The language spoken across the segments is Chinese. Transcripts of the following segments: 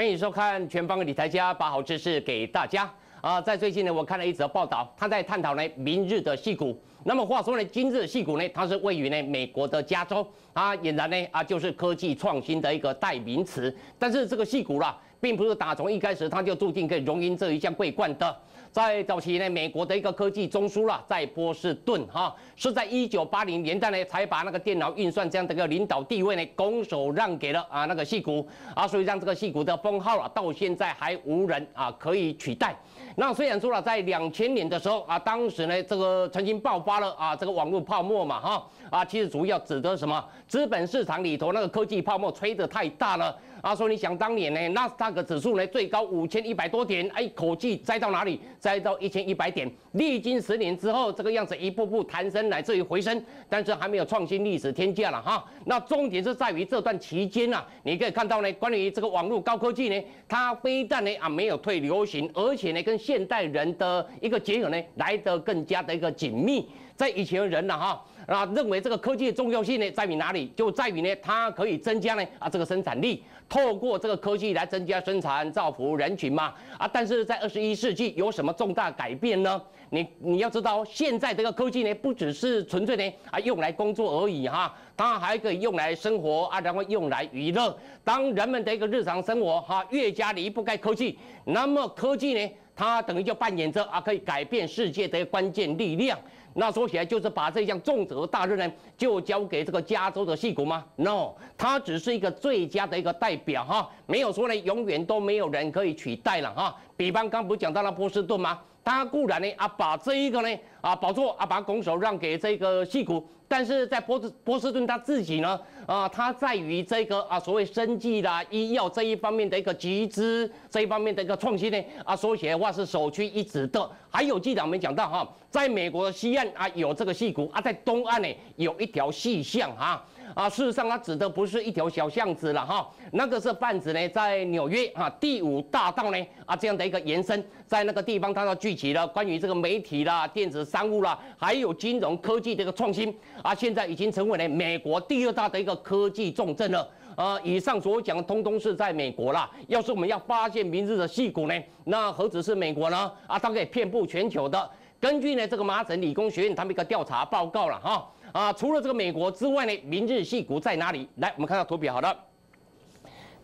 欢迎收看《全方位理财家》，把好知识给大家啊！在最近呢，我看了一则报道，他在探讨呢明日的戏股。那么话说呢，今日的戏股呢，它是位于呢美国的加州啊，俨然呢啊就是科技创新的一个代名词。但是这个戏股啦，并不是打从一开始它就注定可以荣膺这一项桂冠的。在早期呢，美国的一个科技中枢啦，在波士顿哈，是在一九八零年代呢，才把那个电脑运算这样的一个领导地位呢，拱手让给了啊那个戏骨啊，所以让这个戏骨的封号啊，到现在还无人啊可以取代。那虽然说了，在两千年的时候啊，当时呢这个曾经爆发了啊这个网络泡沫嘛哈啊，其实主要指的是什么？资本市场里头那个科技泡沫吹得太大了。啊，说你想当年呢，纳斯达克指数呢最高五千一百多点，哎，口气栽到哪里？栽到一千一百点。历经十年之后，这个样子一步步弹升，乃至于回升，但是还没有创新历史天价了哈。那重点是在于这段期间呢，你可以看到呢，关于这个网络高科技呢，它非但呢啊没有退流行，而且呢跟现代人的一个结合呢来得更加的一个紧密。在以前人了哈啊，认为这个科技的重要性呢在于哪里？就在于呢它可以增加呢啊这个生产力。透过这个科技来增加生产、造福人群嘛？啊，但是在二十一世纪有什么重大改变呢？你你要知道，现在这个科技呢，不只是纯粹呢啊用来工作而已哈，它还可以用来生活啊，然后用来娱乐。当人们的一个日常生活哈越加离不开科技，那么科技呢？他等于就扮演着啊，可以改变世界的关键力量。那说起来就是把这项重责大任呢，就交给这个加州的戏谷吗？No，他只是一个最佳的一个代表哈，没有说呢，永远都没有人可以取代了哈。比方刚不讲到了波士顿吗？他固然呢啊，把这一个呢啊宝座啊，把拱手让给这个戏谷，但是在波斯波士顿他自己呢？啊，它在于这个啊，所谓生计啦、医药这一方面的一个集资这一方面的一个创新呢，啊，说起来话是首屈一指的。还有记者没讲到哈，在美国的西岸啊有这个戏谷啊，在东岸呢有一条细巷哈。啊，事实上，它指的不是一条小巷子了哈，那个是贩子呢，在纽约啊第五大道呢啊这样的一个延伸，在那个地方，它就聚集了关于这个媒体啦、电子商务啦，还有金融科技一个创新啊，现在已经成为了美国第二大的一个科技重镇了。啊，以上所讲通通是在美国啦。要是我们要发现明日的细谷呢，那何止是美国呢？啊，可以遍布全球的。根据呢这个麻省理工学院他们一个调查报告了哈。啊，除了这个美国之外呢，明日系股在哪里？来，我们看到图表，好了，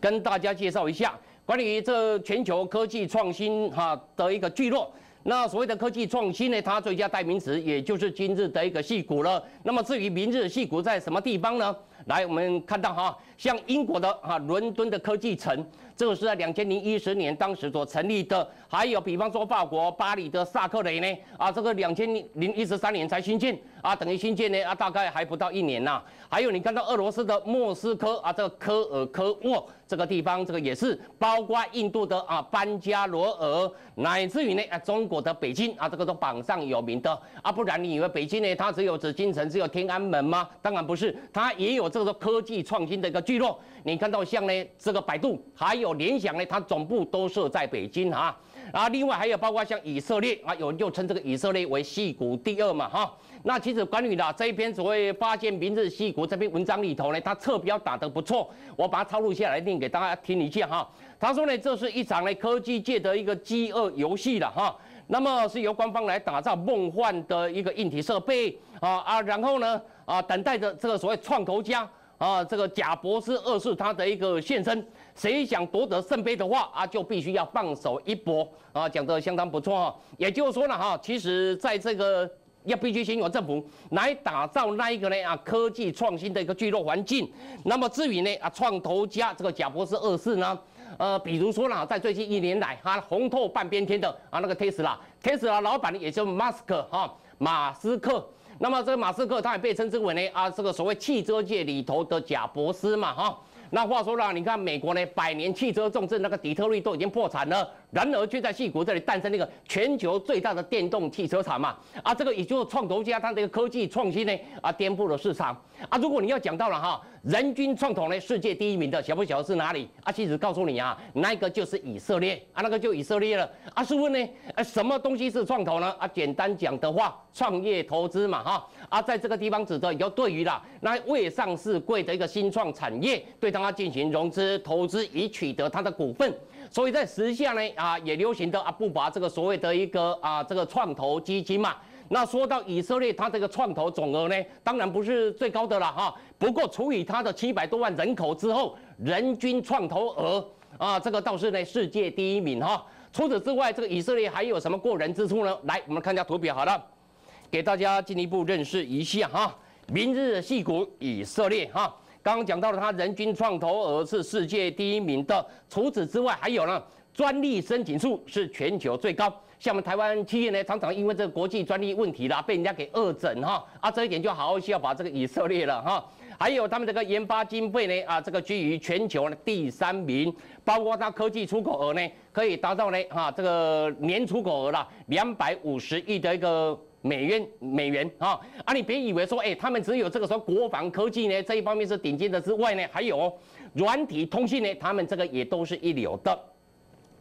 跟大家介绍一下关于这全球科技创新哈的一个聚落。那所谓的科技创新呢，它最佳代名词也就是今日的一个系股了。那么至于明日系股在什么地方呢？来，我们看到哈，像英国的哈伦敦的科技城，这个是在两千零一十年当时所成立的。还有比方说法国巴黎的萨克雷呢，啊，这个两千零一十三年才新建。啊，等于新建呢，啊，大概还不到一年呐。还有你看到俄罗斯的莫斯科啊，这个科尔科沃这个地方，这个也是包括印度的啊，班加罗尔，乃至于呢，啊，中国的北京啊，这个都榜上有名的啊。不然你以为北京呢，它只有紫禁城，只有天安门吗？当然不是，它也有这个科技创新的一个聚落。你看到像呢，这个百度，还有联想呢，它总部都设在北京啊。啊，另外还有包括像以色列啊，有人又称这个以色列为戏谷第二嘛，哈。那其实关于啦这一篇所谓发现明日戏谷这篇文章里头呢，它侧标打得不错，我把它抄录下来，念给大家听一下哈。他说呢，这是一场呢科技界的一个饥饿游戏了哈。那么是由官方来打造梦幻的一个硬体设备啊啊，然后呢啊，等待着这个所谓创投家啊，这个贾博士二世他的一个现身。谁想夺得圣杯的话啊，就必须要放手一搏啊！讲得相当不错哈。也就是说呢哈，其实在这个要必须先有政府来打造那一个呢啊科技创新的一个聚落环境。那么至于呢啊创投家这个贾博士二世呢，呃，比如说呢在最近一年来他红透半边天的啊那个 a t 啦，s l a 老板呢也叫马斯克哈，马斯克。那么这个马斯克他也被称之为呢啊这个所谓汽车界里头的贾博士嘛哈。那话说了，你看美国呢，百年汽车重镇那个底特律都已经破产了。然而，却在硅谷这里诞生那个全球最大的电动汽车厂嘛？啊，这个也就是创投家他这个科技创新呢，啊，颠覆了市场。啊，如果你要讲到了哈，人均创投呢，世界第一名的，晓不得是哪里？啊，其实告诉你啊，那个就是以色列，啊，那个就以色列了。啊，是问呢，什么东西是创投呢？啊，简单讲的话，创业投资嘛，哈。啊，在这个地方，指的也就对于啦，那未上市贵的一个新创产业，对它进行融资投资，以取得它的股份。所以在时下呢，啊，也流行的啊，不乏这个所谓的一个啊，这个创投基金嘛。那说到以色列，它这个创投总额呢，当然不是最高的了哈。不过除以它的七百多万人口之后，人均创投额啊，这个倒是呢世界第一名哈。除此之外，这个以色列还有什么过人之处呢？来，我们看一下图表好了，给大家进一步认识一下哈。明日戏骨以色列哈。刚刚讲到了，它人均创投额是世界第一名的。除此之外，还有呢，专利申请数是全球最高。像我们台湾企业呢，常常因为这个国际专利问题啦，被人家给恶整哈。啊，这一点就好好需要把这个以色列了哈。还有他们这个研发经费呢，啊，这个居于全球呢第三名。包括它科技出口额呢，可以达到呢，哈，这个年出口额啦，两百五十亿的一个。美元美元啊啊！你别以为说，哎，他们只有这个时候国防科技呢这一方面是顶尖的之外呢，还有软体通信呢，他们这个也都是一流的。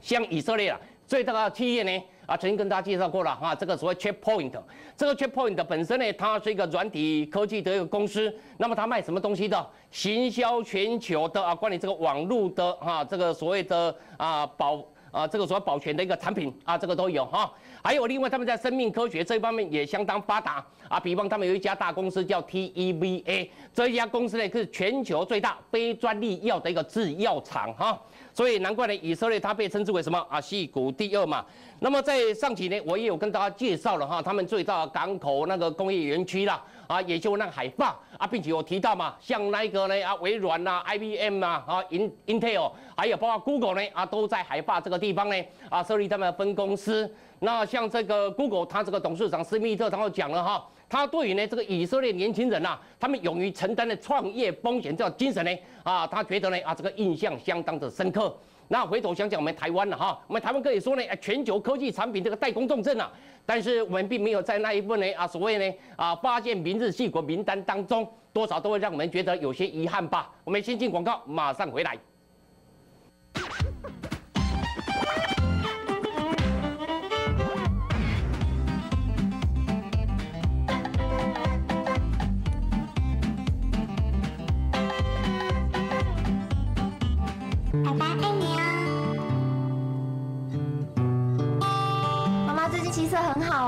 像以色列啊，最大的企业呢啊，曾经跟大家介绍过了哈，这个所谓 Checkpoint，这个 Checkpoint 本身呢，它是一个软体科技的一个公司，那么它卖什么东西的？行销全球的啊，关于这个网络的哈，这个所谓的啊保。啊，这个所保全的一个产品啊，这个都有哈。还有另外，他们在生命科学这一方面也相当发达啊。比方他们有一家大公司叫 TEVA，这一家公司呢是全球最大非专利药的一个制药厂哈。所以难怪呢，以色列它被称之为什么啊？细谷第二嘛。那么在上几年我也有跟大家介绍了哈，他们最大港口那个工业园区啦。啊，也就那海霸啊，并且有提到嘛，像那个呢啊，微软呐、IBM 啊啊、In Intel，还有包括 Google 呢啊，都在海霸这个地方呢啊，设立他们的分公司。那像这个 Google，它这个董事长斯密特，他就讲了哈。他对于呢这个以色列年轻人呐，他们勇于承担的创业风险这精神呢，啊，他觉得呢啊这个印象相当的深刻。那回头想想我们台湾了哈，我们台湾可以说呢，全球科技产品这个代工重镇啊，但是我们并没有在那一份呢啊所谓呢啊发现明日系国名单当中，多少都会让我们觉得有些遗憾吧。我们先进广告马上回来。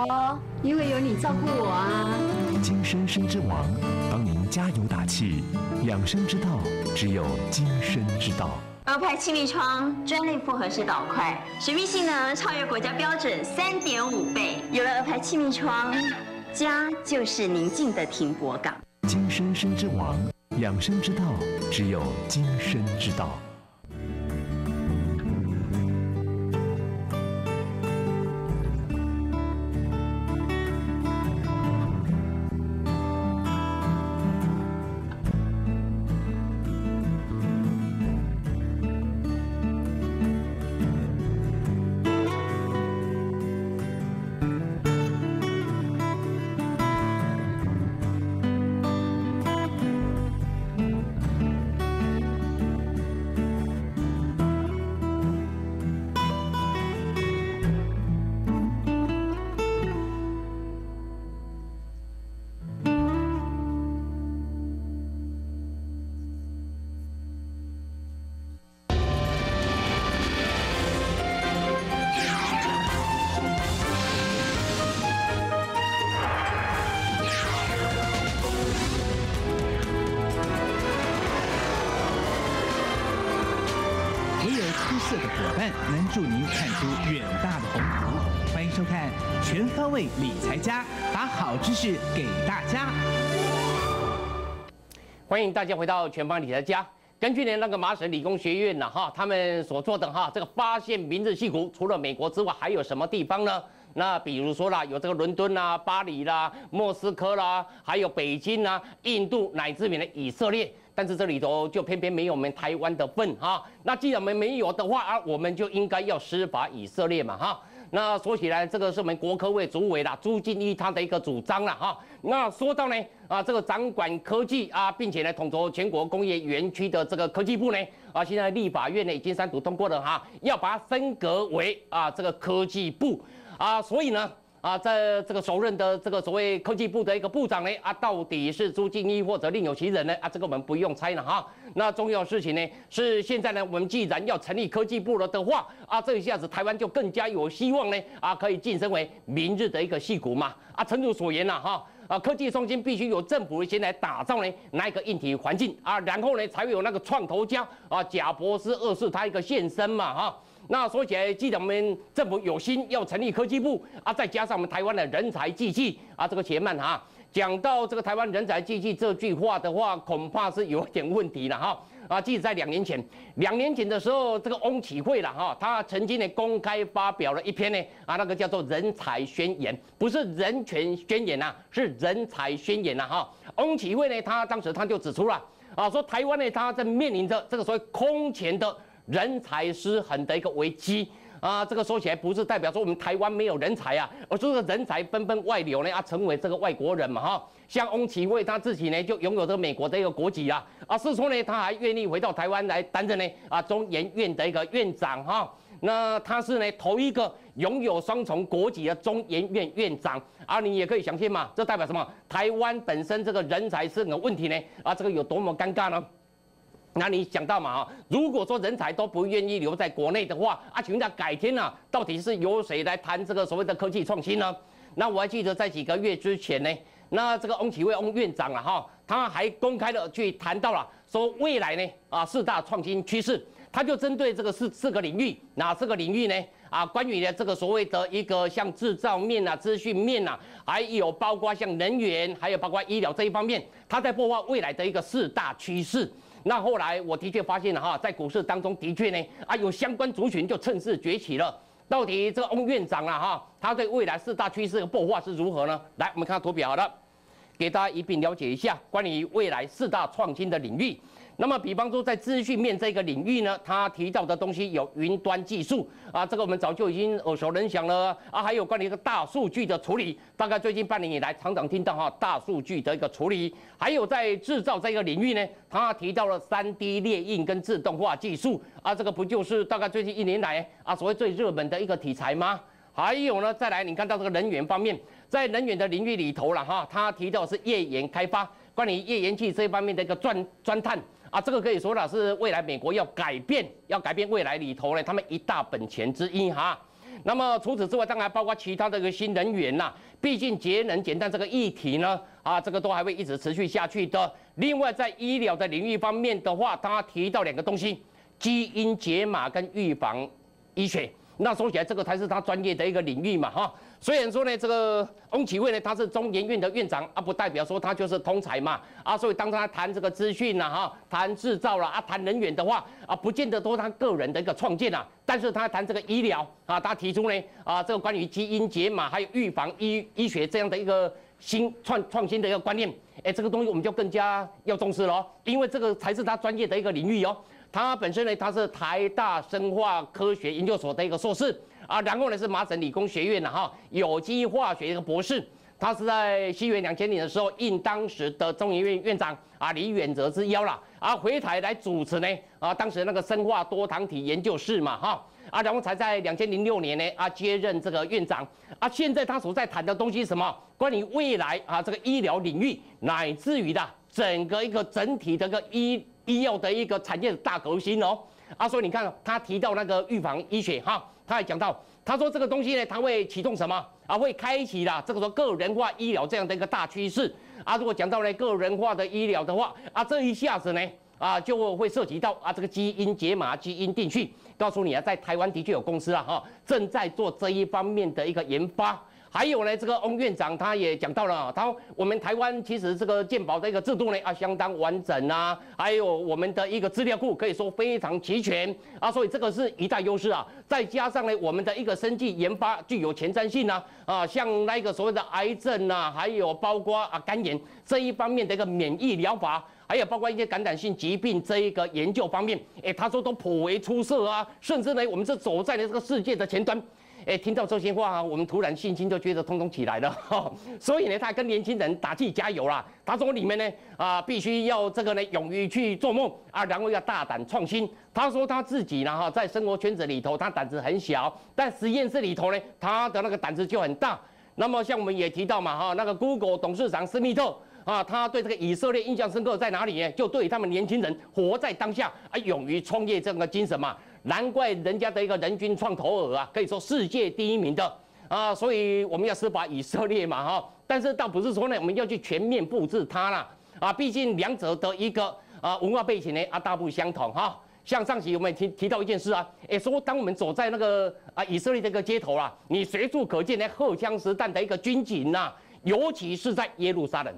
哦，因为有你照顾我啊！金生生之王帮您加油打气，养生之道只有金生之道。鹅牌气密窗专利复合式导块，水密性能超越国家标准三点五倍。有了鹅牌气密窗，家就是宁静的停泊港。金生生之王，养生之道只有金生之道。能助您看出远大的宏图，欢迎收看全方位理财家，把好知识给大家。欢迎大家回到全方位理财家。根据呢那个麻省理工学院呢哈，他们所做的哈这个发现明日之谷，除了美国之外，还有什么地方呢？那比如说啦，有这个伦敦啦、巴黎啦、莫斯科啦，还有北京啦、印度、乃至于的以色列。但是这里头就偏偏没有我们台湾的份哈。那既然我们没有的话啊，我们就应该要施法以色列嘛哈。那说起来，这个是我们国科会主委啦朱进义他的一个主张了哈。那说到呢啊，这个掌管科技啊，并且呢统筹全国工业园区的这个科技部呢啊，现在立法院呢已经三读通过了哈，要把它升格为啊这个科技部啊，所以呢。啊，在这个首任的这个所谓科技部的一个部长呢，啊，到底是朱敬一或者另有其人呢？啊，这个我们不用猜了哈。那重要事情呢，是现在呢，我们既然要成立科技部了的话，啊，这一下子台湾就更加有希望呢，啊，可以晋升为明日的一个戏骨嘛？啊，诚如所言呐，哈，啊，科技创新必须由政府先来打造呢，那一个硬体环境啊，然后呢，才会有那个创投家啊，贾博士二世他一个现身嘛，哈。那说起来，记得我们政府有心要成立科技部啊，再加上我们台湾的人才济济啊，这个前慢哈讲到这个台湾人才济济这句话的话，恐怕是有点问题了哈。啊，记得在两年前，两年前的时候，这个翁启惠了哈，他曾经呢公开发表了一篇呢啊，那个叫做《人才宣言》，不是《人权宣言》呐，是《人才宣言》呐哈。翁启惠呢，他当时他就指出了啊，说台湾呢，他在面临着这个所谓空前的。人才失衡的一个危机啊！这个说起来不是代表说我们台湾没有人才啊，而是说人才纷纷外流呢啊，成为这个外国人嘛哈。像翁启慧他自己呢就拥有这个美国的一个国籍啊，啊，是说呢他还愿意回到台湾来担任呢啊中研院的一个院长哈。那他是呢头一个拥有双重国籍的中研院院长啊，你也可以想信嘛，这代表什么？台湾本身这个人才失衡问题呢啊，这个有多么尴尬呢？那你想到嘛？啊？如果说人才都不愿意留在国内的话，啊，请问下改天呢，到底是由谁来谈这个所谓的科技创新呢？那我还记得在几个月之前呢，那这个翁启惠翁院长啊，哈，他还公开的去谈到了，说未来呢啊四大创新趋势，他就针对这个四四个领域，哪四个领域呢？啊，关于的这个所谓的一个像制造面啊、资讯面啊，还有包括像能源，还有包括医疗这一方面，他在破坏未来的一个四大趋势。那后来，我的确发现了哈，在股市当中的确呢，啊，有相关族群就趁势崛起了。到底这个翁院长啊哈，他对未来四大趋势的破化是如何呢？来，我们看图表好了，给大家一并了解一下关于未来四大创新的领域。那么，比方说在资讯面这个领域呢，他提到的东西有云端技术啊，这个我们早就已经耳熟能详了啊。还有关于一个大数据的处理，大概最近半年以来常常听到哈，大数据的一个处理。还有在制造这个领域呢，他提到了三 D 列印跟自动化技术啊，这个不就是大概最近一年来啊，所谓最热门的一个题材吗？还有呢，再来你看到这个能源方面，在能源的领域里头了哈，他提到是页岩开发。关于页岩气这方面的一个钻钻探啊，这个可以说了是未来美国要改变，要改变未来里头呢，他们一大本钱之一哈。那么除此之外，当然包括其他的一个新能源呐，毕竟节能减碳这个议题呢，啊，这个都还会一直持续下去的。另外在医疗的领域方面的话，他提到两个东西，基因解码跟预防医学。那说起来，这个才是他专业的一个领域嘛哈。虽然说呢，这个翁启惠呢，他是中研院的院长啊，不代表说他就是通才嘛啊。所以当他谈这个资讯了哈，谈制造了啊，谈能源的话啊，不见得都是他个人的一个创建啊，但是他谈这个医疗啊，他提出呢啊，这个关于基因解码还有预防医医学这样的一个新创创新的一个观念，哎，这个东西我们就更加要重视了，因为这个才是他专业的一个领域哦。他本身呢，他是台大生化科学研究所的一个硕士。啊，然后呢是麻省理工学院的哈有机化学一个博士，他是在西元两千年的时候，应当时的中研院院长啊李远哲之邀啦，啊回台来主持呢啊当时那个生化多糖体研究室嘛哈啊，然后才在两千零六年呢啊接任这个院长啊，现在他所在谈的东西是什么？关于未来啊这个医疗领域乃至于的整个一个整体的个医医药的一个产业的大革新哦啊，所以你看他提到那个预防医学哈。他还讲到，他说这个东西呢，它会启动什么啊？会开启了这个说个人化医疗这样的一个大趋势啊。如果讲到了个人化的医疗的话啊，这一下子呢啊，就会涉及到啊这个基因解码、基因定序。告诉你啊，在台湾的确有公司啊哈，正在做这一方面的一个研发。还有呢，这个翁院长他也讲到了，他我们台湾其实这个鉴宝的一个制度呢啊相当完整啊，还有我们的一个资料库可以说非常齐全啊，所以这个是一大优势啊。再加上呢，我们的一个生技研发具有前瞻性啊啊，像那个所谓的癌症啊，还有包括啊肝炎这一方面的一个免疫疗法，还有包括一些感染性疾病这一个研究方面，哎，他说都颇为出色啊，甚至呢，我们是走在了这个世界的前端。哎，听到这些话啊，我们突然信心就觉得通通起来了哈。所以呢，他跟年轻人打气加油啦。他说：“你们呢啊，必须要这个呢，勇于去做梦啊，然后要大胆创新。”他说他自己呢哈，在生活圈子里头，他胆子很小，但实验室里头呢，他的那个胆子就很大。那么像我们也提到嘛哈，那个 Google 董事长斯密特啊，他对这个以色列印象深刻在哪里？就对他们年轻人活在当下啊，勇于创业这样的精神嘛。难怪人家的一个人均创投额啊，可以说世界第一名的啊，所以我们要施法以色列嘛哈，但是倒不是说呢，我们要去全面布置它啦。啊，毕竟两者的一个啊文化背景呢啊大不相同哈。像上期有没有提提到一件事啊？诶，说当我们走在那个啊以色列这个街头啦，你随处可见的荷枪实弹的一个军警呐，尤其是在耶路撒冷，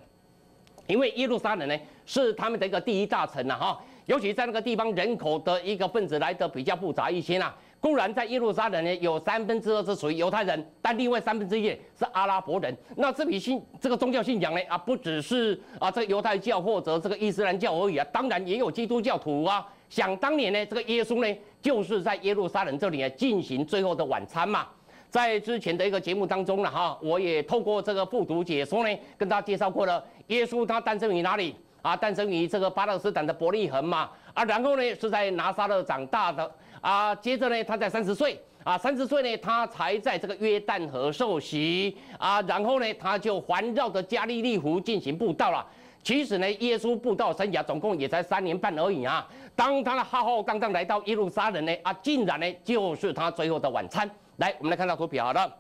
因为耶路撒冷呢是他们的一个第一大城了哈。尤其在那个地方，人口的一个分子来的比较复杂一些啦。固然在耶路撒冷呢，有三分之二是属于犹太人，但另外三分之一是阿拉伯人。那这批信这个宗教信仰呢啊，不只是啊这犹太教或者这个伊斯兰教而已啊，当然也有基督教徒啊。想当年呢，这个耶稣呢就是在耶路撒冷这里啊进行最后的晚餐嘛。在之前的一个节目当中呢，哈，我也透过这个复读解说呢，跟大家介绍过了，耶稣他诞生于哪里？啊，诞生于这个巴勒斯坦的伯利恒嘛，啊，然后呢是在拿撒勒长大的，啊，接着呢他在三十岁，啊，三十岁呢他才在这个约旦河受洗，啊，然后呢他就环绕着加利利湖进行布道了。其实呢，耶稣布道生涯总共也才三年半而已啊。当他的浩浩荡荡来到耶路撒冷呢，啊，竟然呢就是他最后的晚餐。来，我们来看到图片好了，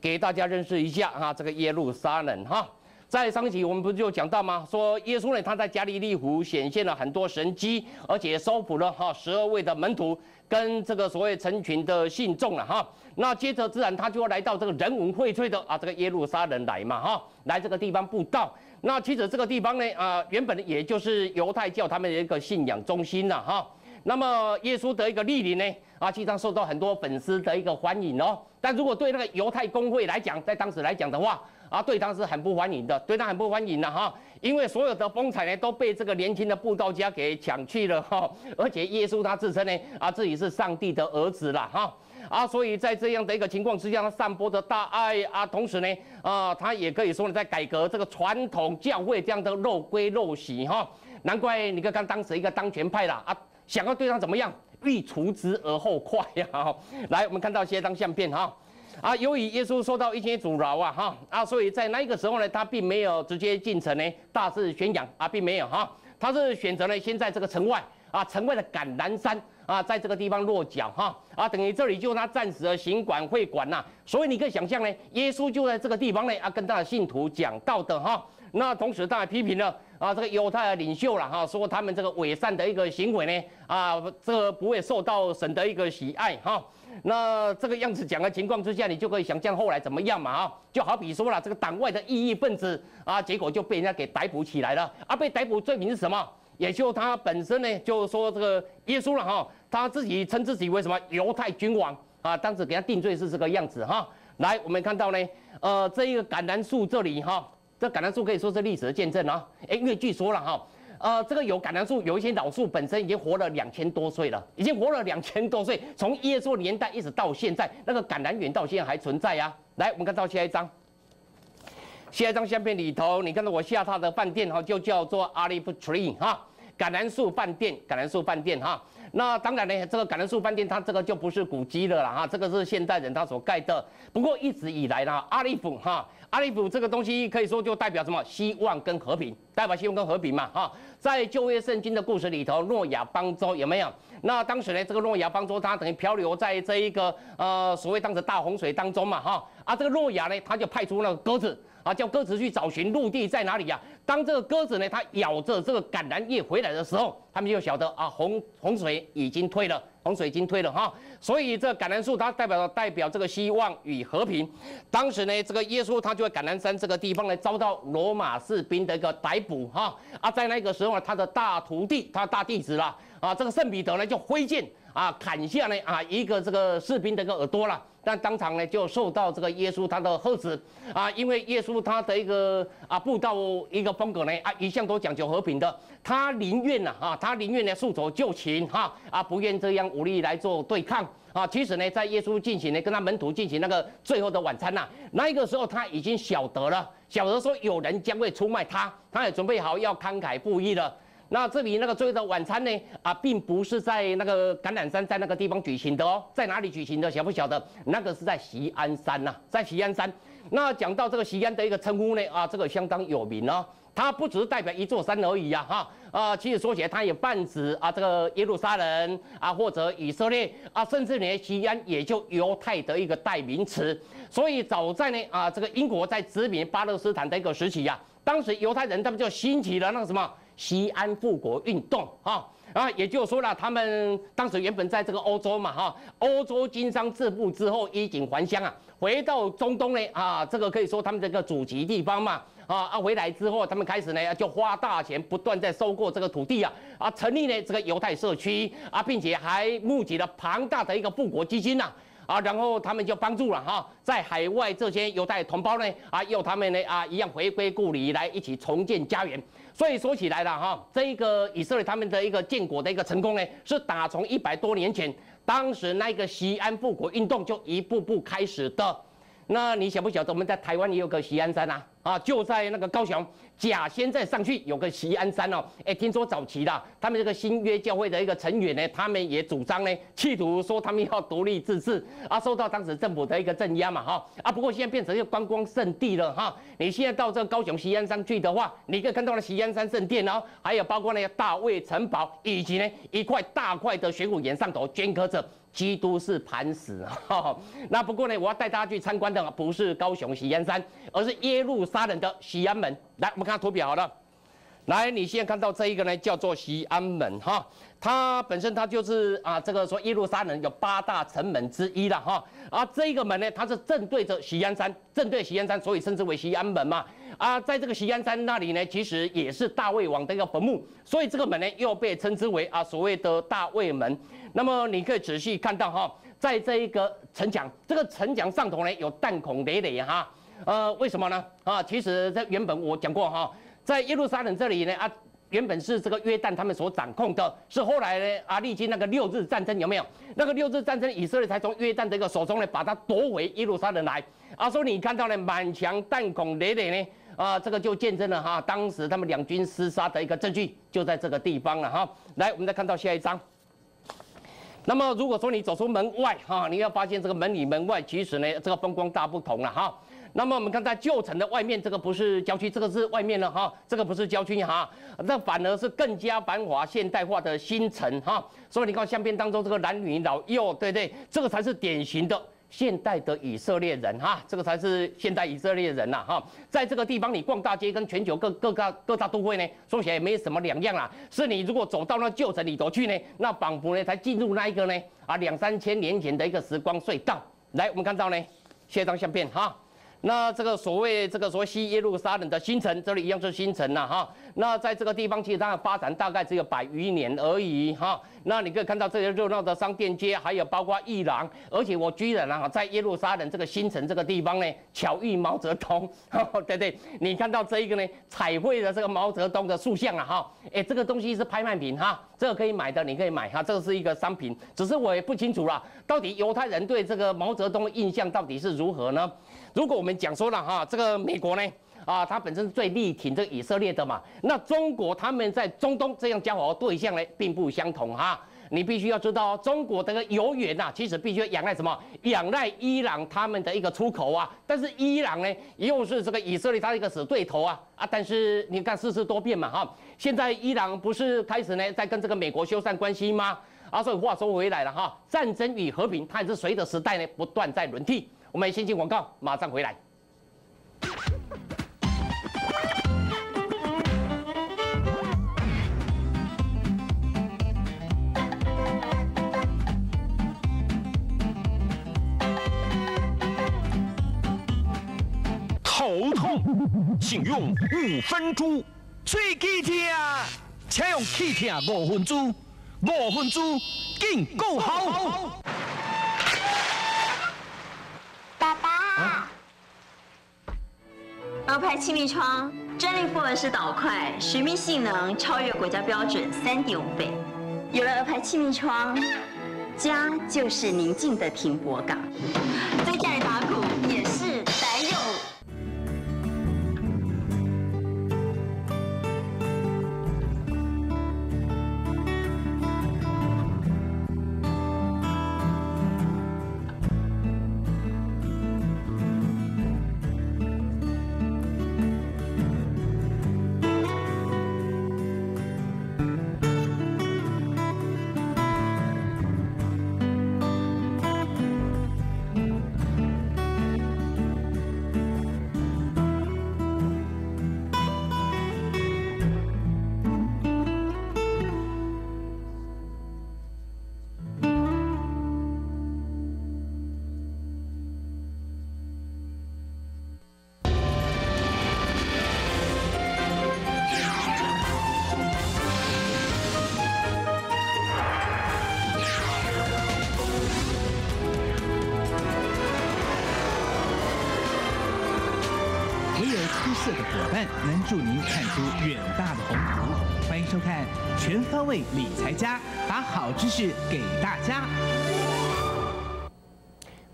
给大家认识一下啊，这个耶路撒冷哈。在上集我们不就讲到吗？说耶稣呢，他在加利利湖显现了很多神迹，而且收服了哈十二位的门徒跟这个所谓成群的信众了哈。那接着自然他就要来到这个人文荟萃的啊这个耶路撒冷来嘛哈，来这个地方布道。那其实这个地方呢啊，原本也就是犹太教他们的一个信仰中心了哈。那么耶稣的一个莅临呢啊，经常受到很多粉丝的一个欢迎哦。但如果对那个犹太公会来讲，在当时来讲的话，啊，对他是很不欢迎的，对他很不欢迎的哈，因为所有的风采呢都被这个年轻的布道家给抢去了哈，而且耶稣他自称呢啊自己是上帝的儿子了哈，啊所以在这样的一个情况之下，他散播着大爱啊，同时呢啊他也可以说呢在改革这个传统教会这样的肉归肉席哈，难怪你看看当时一个当权派啦啊想要对他怎么样，欲除之而后快呀哈，来我们看到一些张相片哈。啊，由于耶稣受到一些阻挠啊，哈啊，所以在那个时候呢，他并没有直接进城呢，大肆宣扬啊，并没有哈，他是选择了先在这个城外啊，城外的橄榄山啊，在这个地方落脚哈啊，等于这里就他暂时的行馆会馆呐，所以你可以想象呢，耶稣就在这个地方呢啊，跟他的信徒讲道的哈，那同时他还批评了啊，这个犹太的领袖了哈，说他们这个伪善的一个行为呢，啊，这不会受到神的一个喜爱哈。那这个样子讲的情况之下，你就可以想象后来怎么样嘛？啊，就好比说了这个党外的异议分子啊，结果就被人家给逮捕起来了。啊，被逮捕罪名是什么？也就他本身呢，就说这个耶稣了哈，他自己称自己为什么犹太君王啊？当时给他定罪是这个样子哈。来，我们看到呢，呃，这一个橄榄树这里哈，这橄榄树可以说是历史的见证啊。哎，据说了哈。呃，这个有橄榄树，有一些老树本身已经活了两千多岁了，已经活了两千多岁，从耶稣年代一直到现在，那个橄榄园到现在还存在啊。来，我们看到下一张，下一张相片里头，你看到我下榻的饭店哈，就叫做阿里夫 Tree 哈，橄榄树饭店，橄榄树饭店哈。那当然呢，这个感恩树饭店它这个就不是古迹了啦哈，这个是现代人他所盖的。不过一直以来呢，阿利甫哈，阿利甫这个东西可以说就代表什么希望跟和平，代表希望跟和平嘛哈。在旧约圣经的故事里头，诺亚方舟有没有？那当时呢，这个诺亚方舟它等于漂流在这一个呃所谓当时大洪水当中嘛哈。啊，这个诺亚呢，他就派出那个鸽子啊，叫鸽子去找寻陆地在哪里呀？当这个鸽子呢，它咬着这个橄榄叶回来的时候，他们就晓得啊，洪洪水已经退了，洪水已经退了哈。所以这橄榄树它代表代表这个希望与和平。当时呢，这个耶稣他就在橄榄山这个地方呢，遭到罗马士兵的一个逮捕哈啊，在那个时候呢，他的大徒弟，他大弟子啦啊，这个圣彼得呢就挥剑。啊，砍下呢啊一个这个士兵的一个耳朵了，但当场呢就受到这个耶稣他的呵止啊，因为耶稣他的一个啊布道一个风格呢啊一向都讲究和平的，他宁愿呐啊他宁愿呢速走就擒哈啊，不愿这样武力来做对抗啊。其实呢，在耶稣进行呢跟他门徒进行那个最后的晚餐呐，那一个时候他已经晓得了，晓得说有人将会出卖他，他也准备好要慷慨赴义了。那这里那个最后的晚餐呢？啊，并不是在那个橄榄山，在那个地方举行的哦，在哪里举行的？晓不晓得？那个是在西安山呐，在西安山。那讲到这个西安的一个称呼呢？啊，这个相当有名哦，它不只是代表一座山而已呀，哈啊，其实说起来，它也泛指啊这个耶路撒冷啊，或者以色列啊，甚至连西安也就犹太的一个代名词。所以早在呢啊，这个英国在殖民巴勒斯坦的一个时期呀，当时犹太人他们就兴起了那个什么？西安富国运动，哈啊，也就是说了，他们当时原本在这个欧洲嘛，哈，欧洲经商致富之后衣锦还乡啊，回到中东呢，啊，这个可以说他们这个祖籍地方嘛，啊啊，回来之后他们开始呢就花大钱不断在收购这个土地啊，啊，成立呢这个犹太社区啊，并且还募集了庞大的一个富国基金呐。啊，然后他们就帮助了哈，在海外这些犹太同胞呢，啊，要他们呢啊一样回归故里来一起重建家园。所以说起来了哈，这个以色列他们的一个建国的一个成功呢，是打从一百多年前，当时那个西安复国运动就一步步开始的。那你晓不晓得我们在台湾也有个西安山啊？啊，就在那个高雄。甲先在上去有个席安山哦，哎，听说早期的他们这个新约教会的一个成员呢，他们也主张呢，企图说他们要独立自治啊，受到当时政府的一个镇压嘛，哈，啊，不过现在变成一个观光圣地了哈。你现在到这个高雄席安山去的话，你可以看到席安山圣殿哦，还有包括那个大卫城堡以及呢一块大块的玄武岩上头镌刻着“基督是磐石”哈。那不过呢，我要带大家去参观的不是高雄喜安山，而是耶路撒冷的喜安门。来，我们看图表好了。来，你现在看到这一个呢，叫做西安门哈。它本身它就是啊，这个说耶路撒冷有八大城门之一了哈。啊，这一个门呢，它是正对着西安山，正对西安山，所以称之为西安门嘛。啊，在这个西安山那里呢，其实也是大卫王的一个坟墓，所以这个门呢又被称之为啊所谓的大卫门。那么你可以仔细看到哈，在这一个城墙，这个城墙上头呢有弹孔累累哈。呃，为什么呢？啊，其实在原本我讲过哈，在耶路撒冷这里呢，啊，原本是这个约旦他们所掌控的，是后来呢，啊，历经那个六日战争，有没有？那个六日战争，以色列才从约旦这个手中呢把它夺回耶路撒冷来。啊，所以你看到呢，满墙弹孔累累呢，啊，这个就见证了哈，当时他们两军厮杀的一个证据就在这个地方了哈。来，我们再看到下一张。那么如果说你走出门外哈，你要发现这个门里门外其实呢，这个风光大不同了哈。那么我们看在旧城的外面，这个不是郊区，这个是外面了哈。这个不是郊区哈，这反而是更加繁华、现代化的新城哈。所以你看相片当中，这个男女老幼，对不对？这个才是典型的现代的以色列人哈。这个才是现代以色列人呐哈。在这个地方你逛大街，跟全球各各大各大都会呢，说起来也没什么两样啦。是你如果走到那旧城里头去呢，那仿佛呢才进入那一个呢啊两三千年前的一个时光隧道。来，我们看到呢，下一张相片哈。那这个所谓这个说西耶路撒冷的新城，这里一样是新城了哈。那在这个地方，其实它的发展大概只有百余年而已哈。那你可以看到这些热闹的商店街，还有包括伊朗，而且我居然啊，在耶路撒冷这个新城这个地方呢，巧遇毛泽东，对对，你看到这一个呢，彩绘的这个毛泽东的塑像啊哈，哎，这个东西是拍卖品哈，这个可以买的，你可以买哈，这个是一个商品，只是我也不清楚了，到底犹太人对这个毛泽东的印象到底是如何呢？如果我们讲说了哈，这个美国呢？啊，他本身是最力挺这个以色列的嘛。那中国他们在中东这样交往对象呢，并不相同哈。你必须要知道中国的油源呐，其实必须仰赖什么？仰赖伊朗他们的一个出口啊。但是伊朗呢，又是这个以色列他一个死对头啊啊。但是你看世事多变嘛哈。现在伊朗不是开始呢，在跟这个美国修缮关系吗？啊，所以话说回来了哈，战争与和平，它也是随着时代呢，不断在轮替。我们先进广告，马上回来。头痛，请用五分钟；喙齿疼，请用气疼五分猪，五分猪更够好。爸爸，欧派气密窗专利复合式导块，水密性能超越国家标准三点五倍。有了欧派气密窗，家就是宁静的停泊港。再见。祝您看出远大的宏图！欢迎收看《全方位理财家》，把好知识给大家。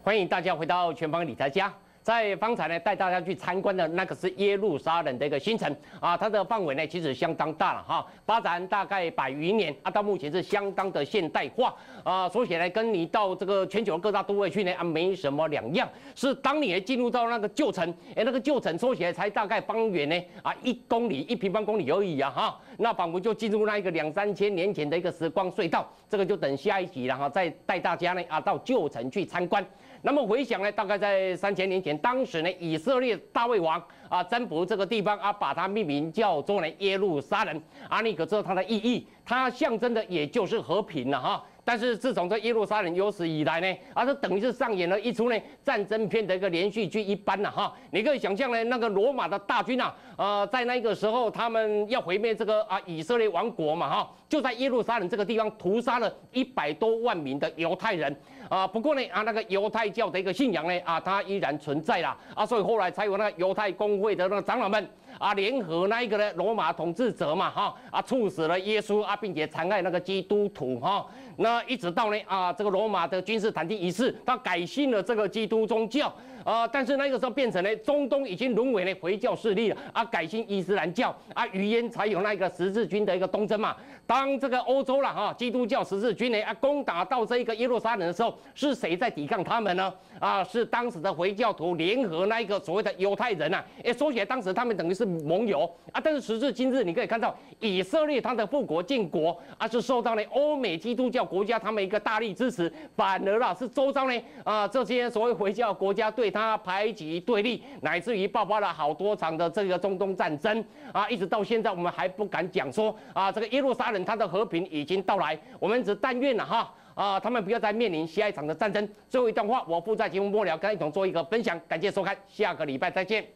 欢迎大家回到《全方位理财家》。在方才呢，带大家去参观的那个是耶路撒冷的一个新城啊，它的范围呢其实相当大了哈，发展大概百余年啊，到目前是相当的现代化啊，说起来跟你到这个全球各大都会去呢啊没什么两样，是当你进入到那个旧城，哎，那个旧城说起来才大概方圆呢啊一公里一平方公里而已啊哈，那仿佛就进入那一个两三千年前的一个时光隧道，这个就等下一集了哈，再带大家呢啊到旧城去参观。那么回想呢，大概在三千年前，当时呢，以色列大卫王啊，征服这个地方啊，把它命名叫做呢耶路撒冷。啊，你可知道它的意义？它象征的也就是和平了哈。但是自从这耶路撒冷有史以来呢，啊，这等于是上演了一出呢战争片的一个连续剧一般了哈。你可以想象呢，那个罗马的大军啊，呃，在那个时候他们要毁灭这个啊以色列王国嘛哈，就在耶路撒冷这个地方屠杀了一百多万名的犹太人。啊，不过呢，啊，那个犹太教的一个信仰呢，啊，它依然存在啦啊，所以后来才有那个犹太公会的那个长老们。啊，联合那一个呢，罗马统治者嘛，哈，啊，处死了耶稣啊，并且残害那个基督徒，哈，那一直到呢，啊，这个罗马的军事坦丁一世，他改信了这个基督宗教，啊，但是那个时候变成呢，中东已经沦为了回教势力了，啊，改信伊斯兰教，啊，语焉才有那个十字军的一个东征嘛。当这个欧洲了哈，基督教十字军呢，啊，攻打到这一个耶路撒冷的时候，是谁在抵抗他们呢？啊，是当时的回教徒联合那一个所谓的犹太人啊，哎，说起来当时他们等于是。盟友啊，但是时至今日，你可以看到以色列他的复国建国啊，是受到呢欧美基督教国家他们一个大力支持，反而啊是周遭呢啊这些所谓回教国家对他排挤对立，乃至于爆发了好多场的这个中东战争啊，一直到现在我们还不敢讲说啊这个耶路撒冷他的和平已经到来，我们只但愿了哈啊他们不要再面临下一场的战争。最后一段话，我附在节目末了跟一同做一个分享，感谢收看，下个礼拜再见。